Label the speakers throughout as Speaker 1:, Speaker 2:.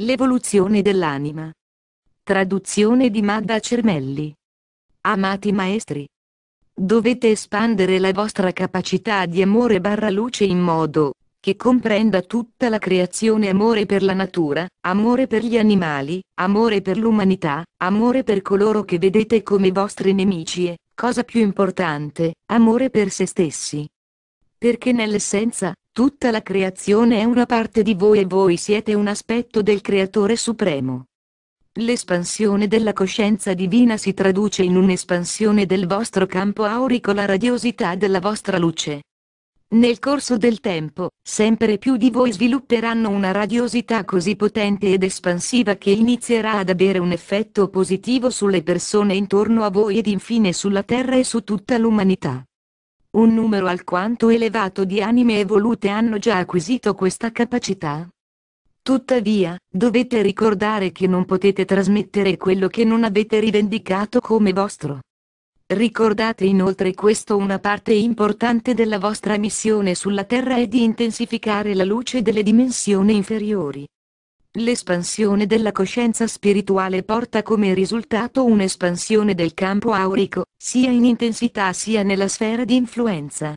Speaker 1: L'evoluzione dell'anima. Traduzione di Madda Cermelli. Amati maestri. Dovete espandere la vostra capacità di amore barra luce in modo che comprenda tutta la creazione amore per la natura, amore per gli animali, amore per l'umanità, amore per coloro che vedete come vostri nemici e, cosa più importante, amore per se stessi. Perché nell'essenza, Tutta la creazione è una parte di voi e voi siete un aspetto del Creatore Supremo. L'espansione della coscienza divina si traduce in un'espansione del vostro campo aurico la radiosità della vostra luce. Nel corso del tempo, sempre più di voi svilupperanno una radiosità così potente ed espansiva che inizierà ad avere un effetto positivo sulle persone intorno a voi ed infine sulla Terra e su tutta l'umanità. Un numero alquanto elevato di anime evolute hanno già acquisito questa capacità. Tuttavia, dovete ricordare che non potete trasmettere quello che non avete rivendicato come vostro. Ricordate inoltre questo una parte importante della vostra missione sulla Terra è di intensificare la luce delle dimensioni inferiori. L'espansione della coscienza spirituale porta come risultato un'espansione del campo aurico, sia in intensità sia nella sfera di influenza.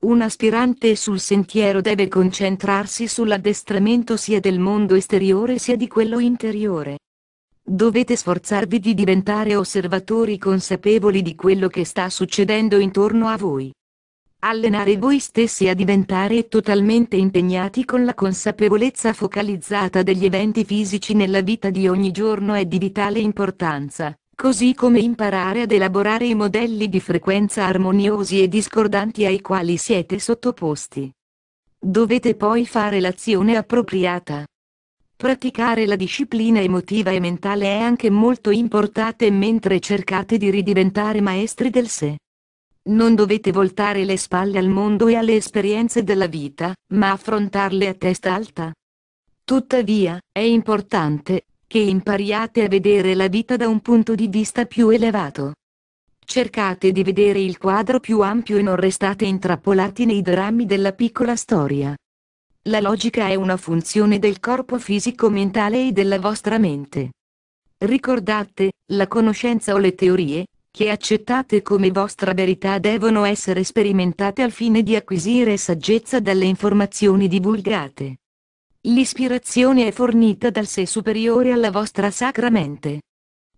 Speaker 1: Un aspirante sul sentiero deve concentrarsi sull'addestramento sia del mondo esteriore sia di quello interiore. Dovete sforzarvi di diventare osservatori consapevoli di quello che sta succedendo intorno a voi allenare voi stessi a diventare totalmente impegnati con la consapevolezza focalizzata degli eventi fisici nella vita di ogni giorno è di vitale importanza, così come imparare ad elaborare i modelli di frequenza armoniosi e discordanti ai quali siete sottoposti. Dovete poi fare l'azione appropriata. Praticare la disciplina emotiva e mentale è anche molto importante mentre cercate di ridiventare maestri del sé. Non dovete voltare le spalle al mondo e alle esperienze della vita, ma affrontarle a testa alta. Tuttavia, è importante che impariate a vedere la vita da un punto di vista più elevato. Cercate di vedere il quadro più ampio e non restate intrappolati nei drammi della piccola storia. La logica è una funzione del corpo fisico-mentale e della vostra mente. Ricordate, la conoscenza o le teorie, che accettate come vostra verità devono essere sperimentate al fine di acquisire saggezza dalle informazioni divulgate. L'ispirazione è fornita dal sé superiore alla vostra sacra mente.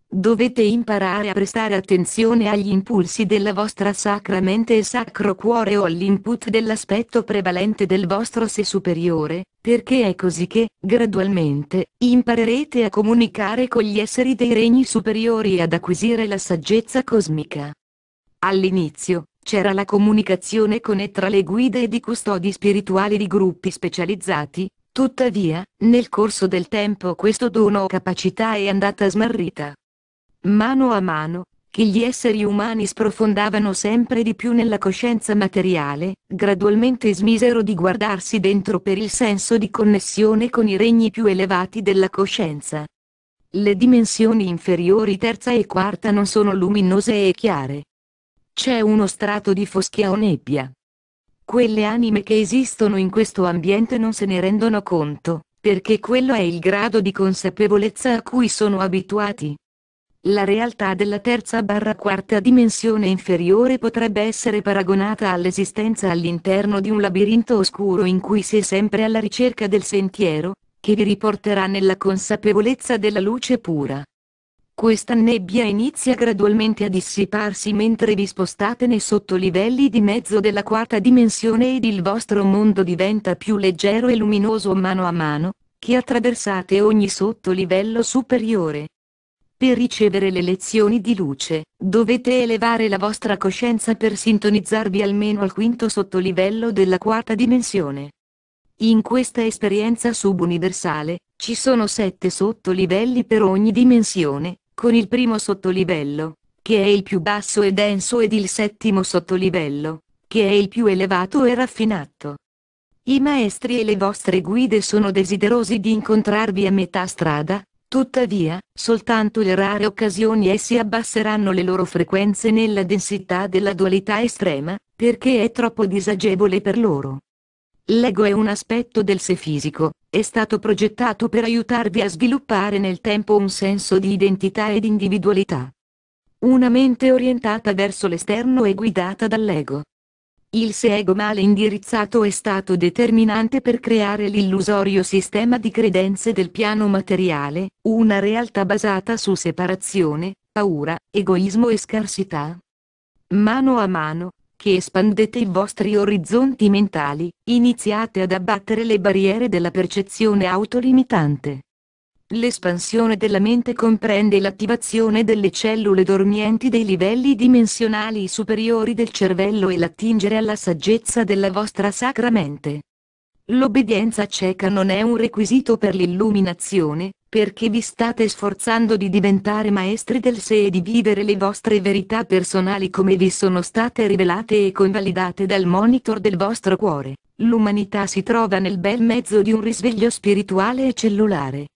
Speaker 1: Dovete imparare a prestare attenzione agli impulsi della vostra sacra mente e sacro cuore o all'input dell'aspetto prevalente del vostro sé superiore, perché è così che, gradualmente, imparerete a comunicare con gli esseri dei regni superiori e ad acquisire la saggezza cosmica. All'inizio, c'era la comunicazione con e tra le guide ed i custodi spirituali di gruppi specializzati, tuttavia, nel corso del tempo questo dono o capacità è andata smarrita mano a mano, che gli esseri umani sprofondavano sempre di più nella coscienza materiale, gradualmente smisero di guardarsi dentro per il senso di connessione con i regni più elevati della coscienza. Le dimensioni inferiori terza e quarta non sono luminose e chiare. C'è uno strato di foschia o nebbia. Quelle anime che esistono in questo ambiente non se ne rendono conto, perché quello è il grado di consapevolezza a cui sono abituati. La realtà della terza barra quarta dimensione inferiore potrebbe essere paragonata all'esistenza all'interno di un labirinto oscuro in cui si è sempre alla ricerca del sentiero, che vi riporterà nella consapevolezza della luce pura. Questa nebbia inizia gradualmente a dissiparsi mentre vi spostate nei sottolivelli di mezzo della quarta dimensione ed il vostro mondo diventa più leggero e luminoso mano a mano, che attraversate ogni sottolivello superiore. Per ricevere le lezioni di luce, dovete elevare la vostra coscienza per sintonizzarvi almeno al quinto sottolivello della quarta dimensione. In questa esperienza subuniversale, ci sono sette sottolivelli per ogni dimensione, con il primo sottolivello, che è il più basso e denso ed il settimo sottolivello, che è il più elevato e raffinato. I maestri e le vostre guide sono desiderosi di incontrarvi a metà strada, Tuttavia, soltanto le rare occasioni essi abbasseranno le loro frequenze nella densità della dualità estrema, perché è troppo disagevole per loro. L'ego è un aspetto del sé fisico, è stato progettato per aiutarvi a sviluppare nel tempo un senso di identità ed individualità. Una mente orientata verso l'esterno e guidata dall'ego, il seego male indirizzato è stato determinante per creare l'illusorio sistema di credenze del piano materiale, una realtà basata su separazione, paura, egoismo e scarsità. Mano a mano, che espandete i vostri orizzonti mentali, iniziate ad abbattere le barriere della percezione autolimitante. L'espansione della mente comprende l'attivazione delle cellule dormienti dei livelli dimensionali superiori del cervello e l'attingere alla saggezza della vostra sacra mente. L'obbedienza cieca non è un requisito per l'illuminazione, perché vi state sforzando di diventare maestri del sé e di vivere le vostre verità personali come vi sono state rivelate e convalidate dal monitor del vostro cuore. L'umanità si trova nel bel mezzo di un risveglio spirituale e cellulare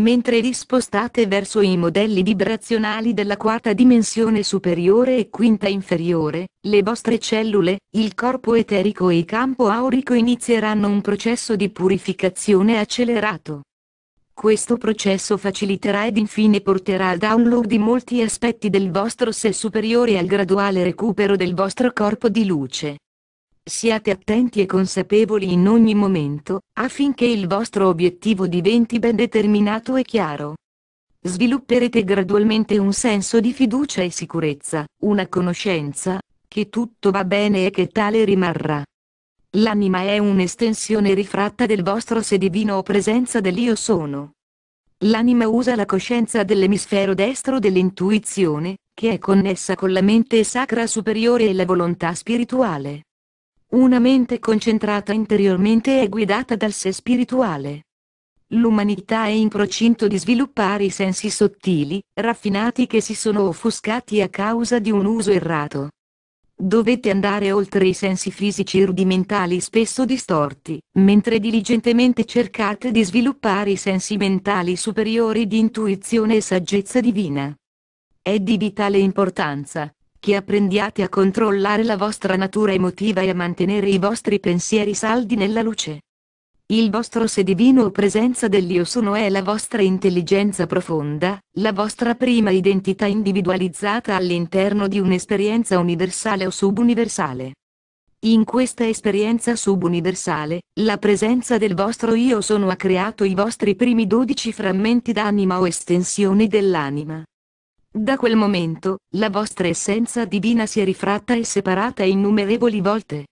Speaker 1: mentre li spostate verso i modelli vibrazionali della quarta dimensione superiore e quinta inferiore, le vostre cellule, il corpo eterico e il campo aurico inizieranno un processo di purificazione accelerato. Questo processo faciliterà ed infine porterà al download di molti aspetti del vostro sé superiore e al graduale recupero del vostro corpo di luce. Siate attenti e consapevoli in ogni momento, affinché il vostro obiettivo diventi ben determinato e chiaro. Svilupperete gradualmente un senso di fiducia e sicurezza, una conoscenza, che tutto va bene e che tale rimarrà. L'anima è un'estensione rifratta del vostro sé divino o presenza dell'Io sono. L'anima usa la coscienza dell'emisfero destro dell'intuizione, che è connessa con la mente sacra superiore e la volontà spirituale. Una mente concentrata interiormente è guidata dal sé spirituale. L'umanità è in procinto di sviluppare i sensi sottili, raffinati che si sono offuscati a causa di un uso errato. Dovete andare oltre i sensi fisici rudimentali spesso distorti, mentre diligentemente cercate di sviluppare i sensi mentali superiori di intuizione e saggezza divina. È di vitale importanza, che apprendiate a controllare la vostra natura emotiva e a mantenere i vostri pensieri saldi nella luce. Il vostro sé divino o presenza dell'io sono è la vostra intelligenza profonda, la vostra prima identità individualizzata all'interno di un'esperienza universale o subuniversale. In questa esperienza subuniversale, la presenza del vostro io sono ha creato i vostri primi dodici frammenti d'anima o estensioni dell'anima. Da quel momento, la vostra essenza divina si è rifratta e separata innumerevoli volte.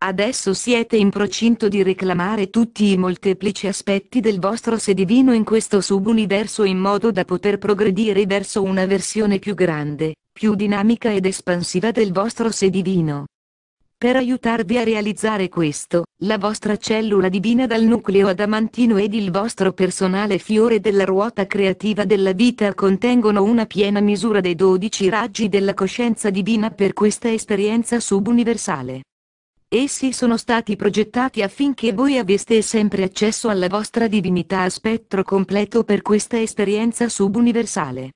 Speaker 1: Adesso siete in procinto di reclamare tutti i molteplici aspetti del vostro sé divino in questo subuniverso in modo da poter progredire verso una versione più grande, più dinamica ed espansiva del vostro sé divino. Per aiutarvi a realizzare questo, la vostra cellula divina dal nucleo adamantino ed il vostro personale fiore della ruota creativa della vita contengono una piena misura dei 12 raggi della coscienza divina per questa esperienza subuniversale. Essi sono stati progettati affinché voi aveste sempre accesso alla vostra divinità a spettro completo per questa esperienza subuniversale.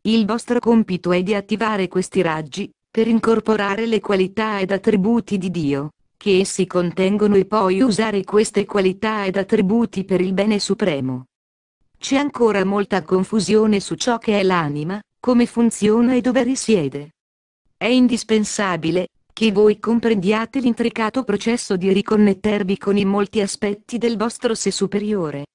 Speaker 1: Il vostro compito è di attivare questi raggi, per incorporare le qualità ed attributi di Dio, che essi contengono e poi usare queste qualità ed attributi per il bene supremo. C'è ancora molta confusione su ciò che è l'anima, come funziona e dove risiede. È indispensabile, che voi comprendiate l'intricato processo di riconnettervi con i molti aspetti del vostro sé superiore.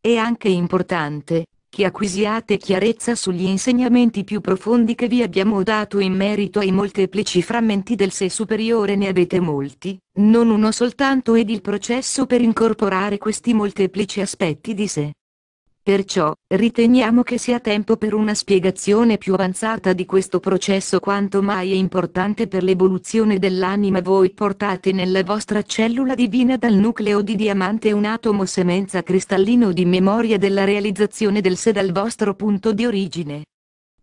Speaker 1: È anche importante, che acquisiate chiarezza sugli insegnamenti più profondi che vi abbiamo dato in merito ai molteplici frammenti del sé superiore ne avete molti, non uno soltanto ed il processo per incorporare questi molteplici aspetti di sé Perciò, riteniamo che sia tempo per una spiegazione più avanzata di questo processo quanto mai è importante per l'evoluzione dell'anima. Voi portate nella vostra cellula divina dal nucleo di diamante un atomo semenza cristallino di memoria della realizzazione del sé dal vostro punto di origine.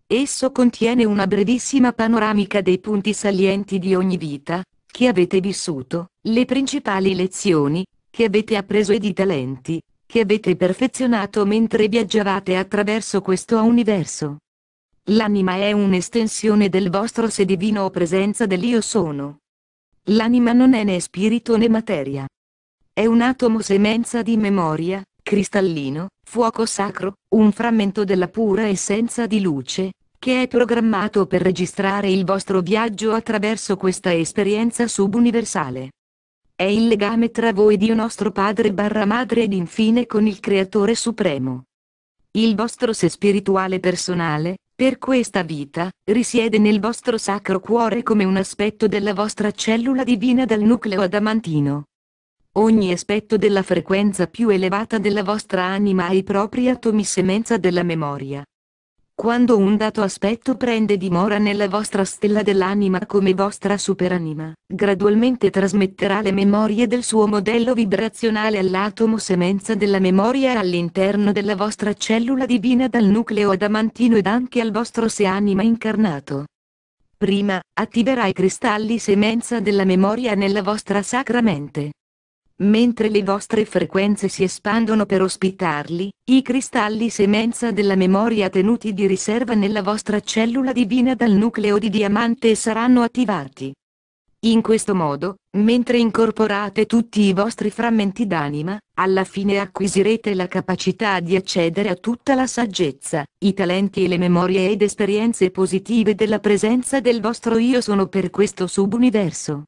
Speaker 1: Esso contiene una brevissima panoramica dei punti salienti di ogni vita, che avete vissuto, le principali lezioni, che avete appreso e di talenti, che avete perfezionato mentre viaggiavate attraverso questo universo. L'anima è un'estensione del vostro sé divino o presenza dell'Io sono. L'anima non è né spirito né materia. È un atomo semenza di memoria, cristallino, fuoco sacro, un frammento della pura essenza di luce, che è programmato per registrare il vostro viaggio attraverso questa esperienza subuniversale è il legame tra voi Dio nostro Padre barra Madre ed infine con il Creatore Supremo. Il vostro sé spirituale personale, per questa vita, risiede nel vostro sacro cuore come un aspetto della vostra cellula divina dal nucleo adamantino. Ogni aspetto della frequenza più elevata della vostra anima ha i propri atomi semenza della memoria, quando un dato aspetto prende dimora nella vostra stella dell'anima come vostra superanima, gradualmente trasmetterà le memorie del suo modello vibrazionale all'atomo semenza della memoria all'interno della vostra cellula divina dal nucleo adamantino ed anche al vostro se anima incarnato. Prima, attiverà i cristalli semenza della memoria nella vostra sacra mente. Mentre le vostre frequenze si espandono per ospitarli, i cristalli semenza della memoria tenuti di riserva nella vostra cellula divina dal nucleo di diamante saranno attivati. In questo modo, mentre incorporate tutti i vostri frammenti d'anima, alla fine acquisirete la capacità di accedere a tutta la saggezza, i talenti e le memorie ed esperienze positive della presenza del vostro io sono per questo subuniverso.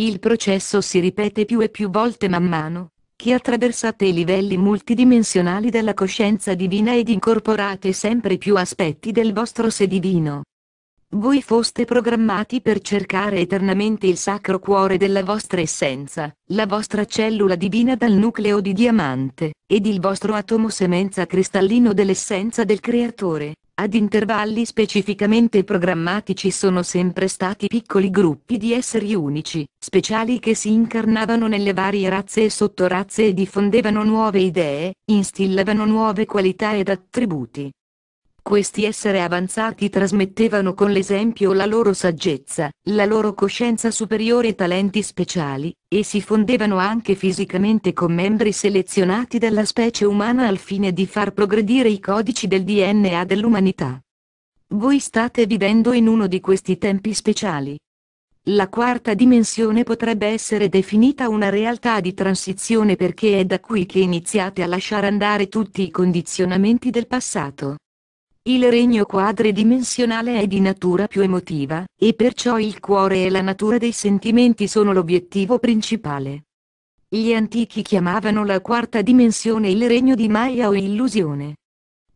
Speaker 1: Il processo si ripete più e più volte man mano, che attraversate i livelli multidimensionali della coscienza divina ed incorporate sempre più aspetti del vostro sé divino. Voi foste programmati per cercare eternamente il sacro cuore della vostra essenza, la vostra cellula divina dal nucleo di diamante, ed il vostro atomo semenza cristallino dell'essenza del Creatore, ad intervalli specificamente programmatici sono sempre stati piccoli gruppi di esseri unici, speciali che si incarnavano nelle varie razze e sottorazze e diffondevano nuove idee, instillavano nuove qualità ed attributi. Questi esseri avanzati trasmettevano con l'esempio la loro saggezza, la loro coscienza superiore e talenti speciali, e si fondevano anche fisicamente con membri selezionati dalla specie umana al fine di far progredire i codici del DNA dell'umanità. Voi state vivendo in uno di questi tempi speciali. La quarta dimensione potrebbe essere definita una realtà di transizione perché è da qui che iniziate a lasciare andare tutti i condizionamenti del passato. Il regno quadridimensionale è di natura più emotiva, e perciò il cuore e la natura dei sentimenti sono l'obiettivo principale. Gli antichi chiamavano la quarta dimensione il regno di Maya o illusione.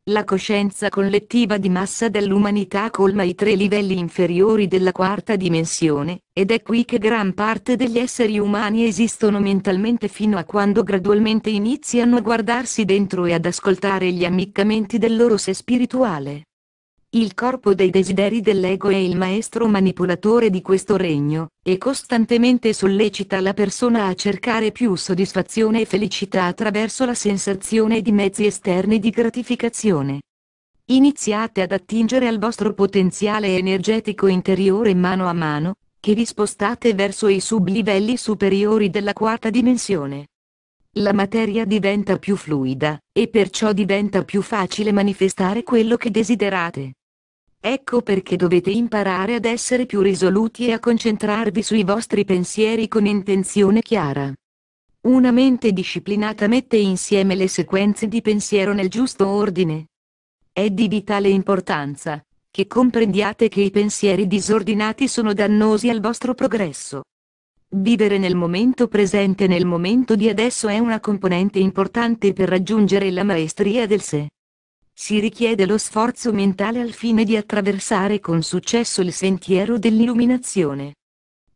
Speaker 1: La coscienza collettiva di massa dell'umanità colma i tre livelli inferiori della quarta dimensione, ed è qui che gran parte degli esseri umani esistono mentalmente fino a quando gradualmente iniziano a guardarsi dentro e ad ascoltare gli ammiccamenti del loro sé spirituale. Il corpo dei desideri dell'ego è il maestro manipolatore di questo regno, e costantemente sollecita la persona a cercare più soddisfazione e felicità attraverso la sensazione di mezzi esterni di gratificazione. Iniziate ad attingere al vostro potenziale energetico interiore mano a mano, che vi spostate verso i sublivelli superiori della quarta dimensione la materia diventa più fluida, e perciò diventa più facile manifestare quello che desiderate. Ecco perché dovete imparare ad essere più risoluti e a concentrarvi sui vostri pensieri con intenzione chiara. Una mente disciplinata mette insieme le sequenze di pensiero nel giusto ordine. È di vitale importanza che comprendiate che i pensieri disordinati sono dannosi al vostro progresso. Vivere nel momento presente nel momento di adesso è una componente importante per raggiungere la maestria del sé. Si richiede lo sforzo mentale al fine di attraversare con successo il sentiero dell'illuminazione.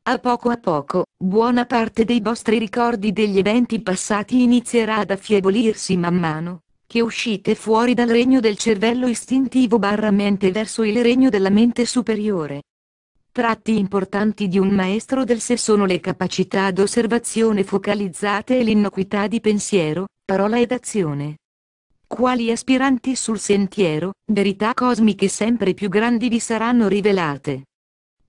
Speaker 1: A poco a poco, buona parte dei vostri ricordi degli eventi passati inizierà ad affievolirsi man mano, che uscite fuori dal regno del cervello istintivo barra mente verso il regno della mente superiore. Tratti importanti di un maestro del sé sono le capacità d'osservazione focalizzate e l'innoquità di pensiero, parola ed azione. Quali aspiranti sul sentiero, verità cosmiche sempre più grandi vi saranno rivelate.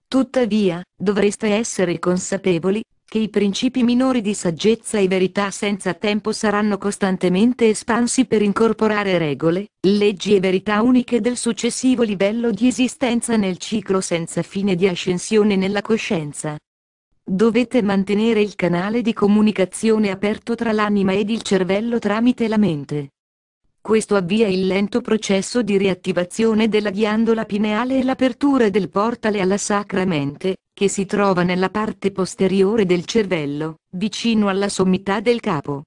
Speaker 1: Tuttavia, dovreste essere consapevoli, che i principi minori di saggezza e verità senza tempo saranno costantemente espansi per incorporare regole, leggi e verità uniche del successivo livello di esistenza nel ciclo senza fine di ascensione nella coscienza. Dovete mantenere il canale di comunicazione aperto tra l'anima ed il cervello tramite la mente. Questo avvia il lento processo di riattivazione della ghiandola pineale e l'apertura del portale alla sacra mente, che si trova nella parte posteriore del cervello, vicino alla sommità del capo.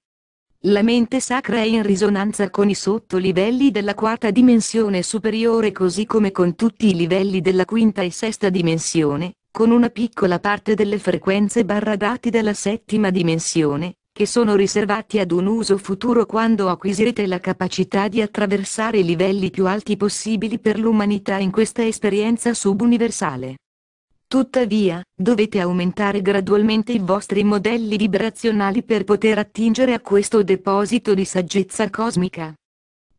Speaker 1: La mente sacra è in risonanza con i sottolivelli della quarta dimensione superiore così come con tutti i livelli della quinta e sesta dimensione, con una piccola parte delle frequenze barra dati della settima dimensione, che sono riservati ad un uso futuro quando acquisirete la capacità di attraversare i livelli più alti possibili per l'umanità in questa esperienza subuniversale. Tuttavia, dovete aumentare gradualmente i vostri modelli vibrazionali per poter attingere a questo deposito di saggezza cosmica.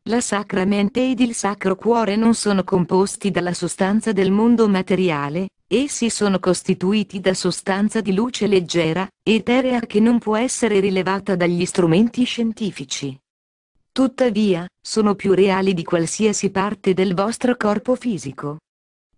Speaker 1: La sacra mente ed il sacro cuore non sono composti dalla sostanza del mondo materiale, Essi sono costituiti da sostanza di luce leggera, eterea che non può essere rilevata dagli strumenti scientifici. Tuttavia, sono più reali di qualsiasi parte del vostro corpo fisico.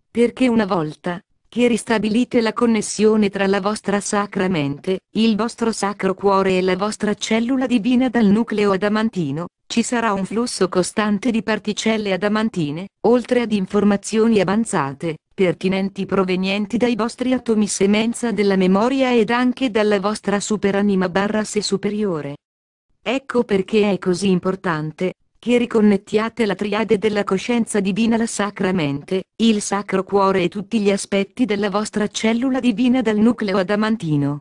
Speaker 1: Perché una volta, che ristabilite la connessione tra la vostra sacra mente, il vostro sacro cuore e la vostra cellula divina dal nucleo adamantino, ci sarà un flusso costante di particelle adamantine, oltre ad informazioni avanzate, pertinenti provenienti dai vostri atomi semenza della memoria ed anche dalla vostra superanima barra se superiore. Ecco perché è così importante, che riconnettiate la triade della coscienza divina alla sacra mente, il sacro cuore e tutti gli aspetti della vostra cellula divina dal nucleo adamantino.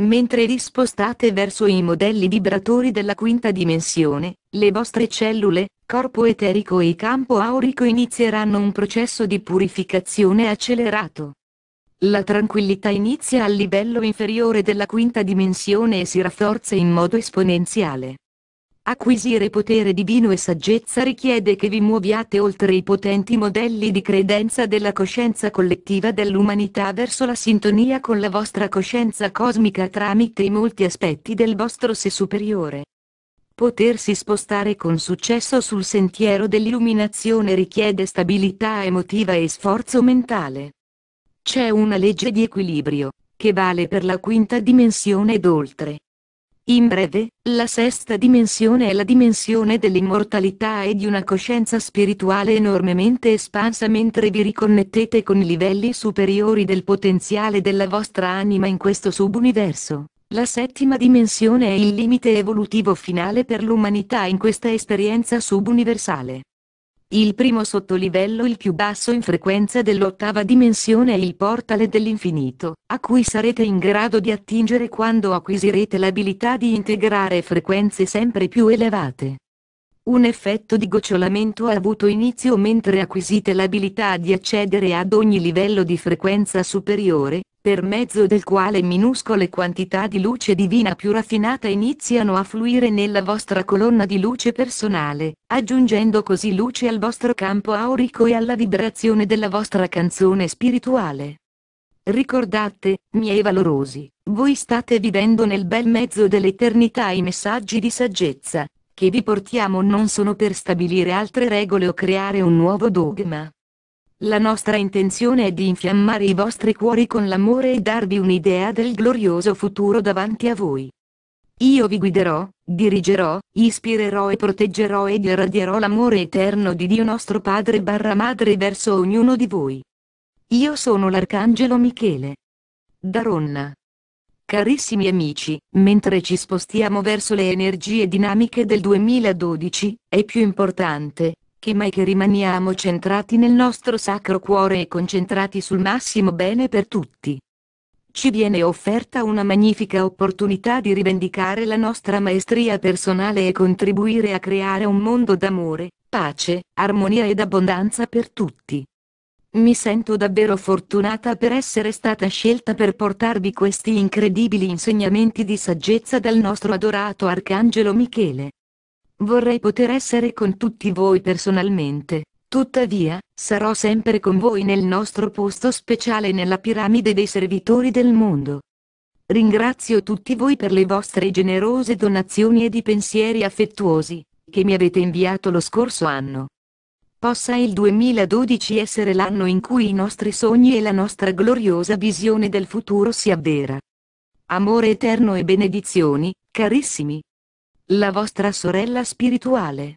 Speaker 1: Mentre rispostate verso i modelli vibratori della quinta dimensione, le vostre cellule, corpo eterico e campo aurico inizieranno un processo di purificazione accelerato. La tranquillità inizia al livello inferiore della quinta dimensione e si rafforza in modo esponenziale. Acquisire potere divino e saggezza richiede che vi muoviate oltre i potenti modelli di credenza della coscienza collettiva dell'umanità verso la sintonia con la vostra coscienza cosmica tramite i molti aspetti del vostro sé superiore. Potersi spostare con successo sul sentiero dell'illuminazione richiede stabilità emotiva e sforzo mentale. C'è una legge di equilibrio, che vale per la quinta dimensione ed oltre. In breve, la sesta dimensione è la dimensione dell'immortalità e di una coscienza spirituale enormemente espansa mentre vi riconnettete con i livelli superiori del potenziale della vostra anima in questo subuniverso. La settima dimensione è il limite evolutivo finale per l'umanità in questa esperienza subuniversale. Il primo sottolivello il più basso in frequenza dell'ottava dimensione è il portale dell'infinito, a cui sarete in grado di attingere quando acquisirete l'abilità di integrare frequenze sempre più elevate. Un effetto di gocciolamento ha avuto inizio mentre acquisite l'abilità di accedere ad ogni livello di frequenza superiore, per mezzo del quale minuscole quantità di luce divina più raffinata iniziano a fluire nella vostra colonna di luce personale, aggiungendo così luce al vostro campo aurico e alla vibrazione della vostra canzone spirituale. Ricordate, miei valorosi, voi state vivendo nel bel mezzo dell'eternità i messaggi di saggezza, che vi portiamo non sono per stabilire altre regole o creare un nuovo dogma la nostra intenzione è di infiammare i vostri cuori con l'amore e darvi un'idea del glorioso futuro davanti a voi. Io vi guiderò, dirigerò, ispirerò e proteggerò ed irradierò l'amore eterno di Dio nostro Padre barra Madre verso ognuno di voi. Io sono l'Arcangelo Michele. Daronna. Carissimi amici, mentre ci spostiamo verso le energie dinamiche del 2012, è più importante, che mai che rimaniamo centrati nel nostro sacro cuore e concentrati sul massimo bene per tutti. Ci viene offerta una magnifica opportunità di rivendicare la nostra maestria personale e contribuire a creare un mondo d'amore, pace, armonia ed abbondanza per tutti. Mi sento davvero fortunata per essere stata scelta per portarvi questi incredibili insegnamenti di saggezza dal nostro adorato Arcangelo Michele. Vorrei poter essere con tutti voi personalmente. Tuttavia, sarò sempre con voi nel nostro posto speciale nella piramide dei servitori del mondo. Ringrazio tutti voi per le vostre generose donazioni ed i pensieri affettuosi, che mi avete inviato lo scorso anno. Possa il 2012 essere l'anno in cui i nostri sogni e la nostra gloriosa visione del futuro si avvera. Amore eterno e benedizioni, carissimi. La vostra sorella spirituale.